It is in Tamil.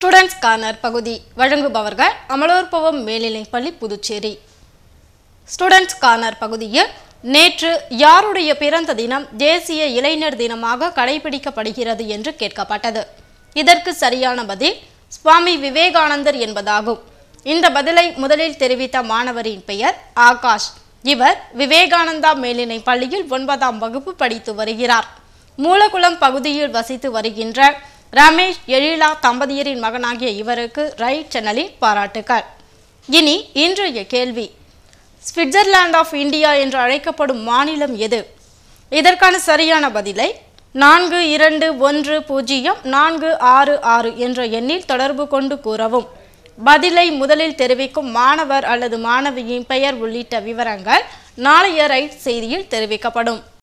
ஸ்டூடெண்ட்ஸ் கார்னர் பகுதி வழங்குபவர்கள் அமலூர் மேல்நிலைப்பள்ளி புதுச்சேரி ஸ்டூடெண்ட்ஸ் கார்னர் பகுதியில் நேற்று யாருடைய பிறந்த தினம் தேசிய இளைஞர் தினமாக கடைபிடிக்கப்படுகிறது என்று கேட்கப்பட்டது இதற்கு சரியான பதில் சுவாமி விவேகானந்தர் என்பதாகும் இந்த பதிலை முதலில் தெரிவித்த மாணவரின் பெயர் ஆகாஷ் இவர் விவேகானந்தா மேல்நிலை பள்ளியில் ஒன்பதாம் வகுப்பு படித்து வருகிறார் மூலகுளம் பகுதியில் வசித்து வருகின்ற ரமேஷ் எழிலா தம்பதியரின் மகனாகிய இவருக்கு ரைட் சேனலில் பாராட்டுக்கள் இனி இன்றைய கேள்வி சுவிட்சர்லாந்து ஆஃப் இந்தியா என்று அழைக்கப்படும் மாநிலம் எது இதற்கான சரியான பதிலை நான்கு இரண்டு ஒன்று பூஜ்ஜியம் நான்கு ஆறு ஆறு என்ற எண்ணில் தொடர்பு கொண்டு கூறவும் பதிலை முதலில் தெரிவிக்கும் மாணவர் அல்லது மாணவியின் பெயர் உள்ளிட்ட விவரங்கள் நாளைய ரைட் செய்தியில் தெரிவிக்கப்படும்